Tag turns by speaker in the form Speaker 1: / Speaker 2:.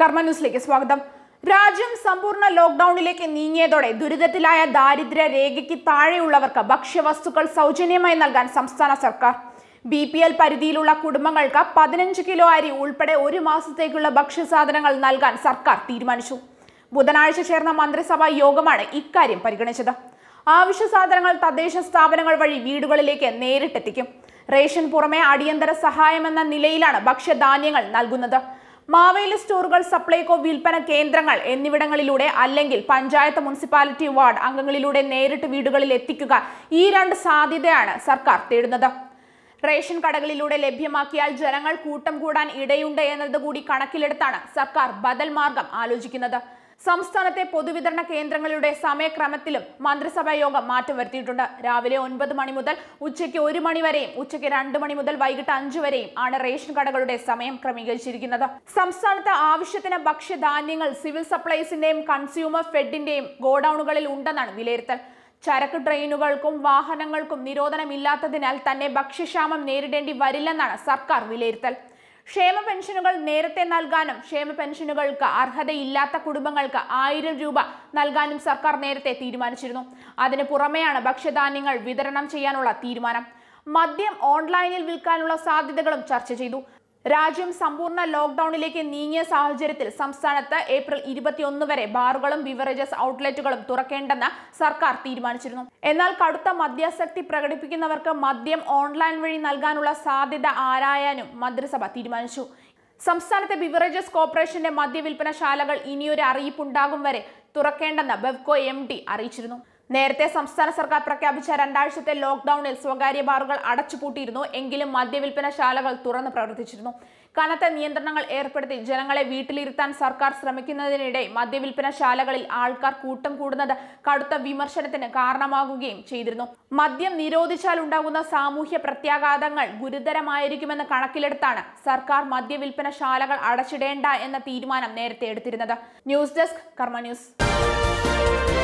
Speaker 1: കർമ്മ ന്യൂസിലേക്ക് സ്വാഗതം രാജ്യം സമ്പൂർണ്ണ ലോക്ക്ഡൌണിലേക്ക് നീങ്ങിയതോടെ ദുരിതത്തിലായ ദാരിദ്ര്യ രേഖയ്ക്ക് താഴെയുള്ളവർക്ക് ഭക്ഷ്യവസ്തുക്കൾ സൗജന്യമായി നൽകാൻ സംസ്ഥാന സർക്കാർ ബി പി എൽ പരിധിയിലുള്ള കുടുംബങ്ങൾക്ക് പതിനഞ്ച് കിലോ അരി ഉൾപ്പെടെ ഒരു മാസത്തേക്കുള്ള ഭക്ഷ്യസാധനങ്ങൾ നൽകാൻ സർക്കാർ തീരുമാനിച്ചു ബുധനാഴ്ച ചേർന്ന മന്ത്രിസഭാ യോഗമാണ് ഇക്കാര്യം പരിഗണിച്ചത് ആവശ്യ സാധനങ്ങൾ തദ്ദേശ സ്ഥാപനങ്ങൾ വഴി വീടുകളിലേക്ക് നേരിട്ടെത്തിക്കും റേഷൻ പുറമെ അടിയന്തര സഹായമെന്ന നിലയിലാണ് ഭക്ഷ്യധാന്യങ്ങൾ നൽകുന്നത് മാവേലി സ്റ്റോറുകൾ സപ്ലൈകോ വിൽപ്പന കേന്ദ്രങ്ങൾ എന്നിവിടങ്ങളിലൂടെ അല്ലെങ്കിൽ പഞ്ചായത്ത് മുനിസിപ്പാലിറ്റി വാർഡ് അംഗങ്ങളിലൂടെ നേരിട്ട് വീടുകളിൽ എത്തിക്കുക ഈ രണ്ട് സാധ്യതയാണ് സർക്കാർ തേടുന്നത് റേഷൻ കടകളിലൂടെ ലഭ്യമാക്കിയാൽ ജനങ്ങൾ കൂട്ടം കൂടാൻ ഇടയുണ്ട് എന്നത് കൂടി കണക്കിലെടുത്താണ് സർക്കാർ ബദൽ മാർഗം ആലോചിക്കുന്നത് സംസ്ഥാനത്തെ പൊതുവിതരണ കേന്ദ്രങ്ങളുടെ സമയക്രമത്തിലും മന്ത്രിസഭാ യോഗം മാറ്റം വരുത്തിയിട്ടുണ്ട് രാവിലെ ഒൻപത് മണി മുതൽ ഉച്ചയ്ക്ക് ഒരു മണി വരെയും ഉച്ചയ്ക്ക് രണ്ട് മണി മുതൽ വൈകിട്ട് അഞ്ചു വരെയും ആണ് റേഷൻ കടകളുടെ സമയം ക്രമീകരിച്ചിരിക്കുന്നത് സംസ്ഥാനത്ത് ആവശ്യത്തിന് ഭക്ഷ്യധാന്യങ്ങൾ സിവിൽ സപ്ലൈസിന്റെയും കൺസ്യൂമർ ഫെഡിന്റെയും ഗോഡൌണുകളിൽ ഉണ്ടെന്നാണ് വിലയിരുത്തൽ ചരക്ക് ട്രെയിനുകൾക്കും വാഹനങ്ങൾക്കും നിരോധനമില്ലാത്തതിനാൽ തന്നെ ഭക്ഷ്യക്ഷാമം നേരിടേണ്ടി വരില്ലെന്നാണ് സർക്കാർ വിലയിരുത്തൽ ക്ഷേമ പെൻഷനുകൾ നേരത്തെ നൽകാനും ക്ഷേമ പെൻഷനുകൾക്ക് അർഹതയില്ലാത്ത കുടുംബങ്ങൾക്ക് ആയിരം രൂപ നൽകാനും സർക്കാർ നേരത്തെ തീരുമാനിച്ചിരുന്നു അതിനു പുറമെയാണ് ഭക്ഷ്യധാന്യങ്ങൾ വിതരണം ചെയ്യാനുള്ള തീരുമാനം മദ്യം ഓൺലൈനിൽ വിൽക്കാനുള്ള സാധ്യതകളും ചർച്ച ചെയ്തു രാജ്യം സമ്പൂർണ്ണ ലോക്ക്ഡൌണിലേക്ക് നീങ്ങിയ സാഹചര്യത്തിൽ സംസ്ഥാനത്ത് ഏപ്രിൽ ഇരുപത്തിയൊന്ന് വരെ ബാറുകളും ബിവറേജസ് ഔട്ട്ലെറ്റുകളും തുറക്കേണ്ടെന്ന് സർക്കാർ തീരുമാനിച്ചിരുന്നു എന്നാൽ കടുത്ത മദ്യാസക്തി പ്രകടിപ്പിക്കുന്നവർക്ക് മദ്യം ഓൺലൈൻ വഴി നൽകാനുള്ള സാധ്യത ആരായാനും മന്ത്രിസഭ തീരുമാനിച്ചു സംസ്ഥാനത്തെ ബിവറേജസ് കോർപ്പറേഷന്റെ മദ്യവിൽപ്പനശാലകൾ ഇനിയൊരു അറിയിപ്പുണ്ടാകും വരെ തുറക്കേണ്ടെന്ന് ബെവ്കോ എം അറിയിച്ചിരുന്നു നേരത്തെ സംസ്ഥാന സർക്കാർ പ്രഖ്യാപിച്ച രണ്ടാഴ്ചത്തെ ലോക്ക്ഡൌണിൽ സ്വകാര്യ ബാറുകൾ അടച്ചുപൂട്ടിയിരുന്നു എങ്കിലും മദ്യവിൽപ്പനശാലകൾ തുറന്ന് പ്രവർത്തിച്ചിരുന്നു കനത്ത നിയന്ത്രണങ്ങൾ ഏർപ്പെടുത്തി ജനങ്ങളെ വീട്ടിലിരുത്താൻ സർക്കാർ ശ്രമിക്കുന്നതിനിടെ മദ്യവിൽപ്പനശാലകളിൽ ആൾക്കാർ കൂട്ടം കൂടുന്നത് കടുത്ത വിമർശനത്തിന് കാരണമാകുകയും ചെയ്തിരുന്നു മദ്യം നിരോധിച്ചാൽ ഉണ്ടാകുന്ന സാമൂഹ്യ പ്രത്യാഘാതങ്ങൾ ഗുരുതരമായിരിക്കുമെന്ന് കണക്കിലെടുത്താണ് സർക്കാർ മദ്യവിൽപ്പനശാലകൾ അടച്ചിടേണ്ട എന്ന തീരുമാനം നേരത്തെ എടുത്തിരുന്നത് ന്യൂസ് ഡെസ്ക് കർമ്മ ന്യൂസ്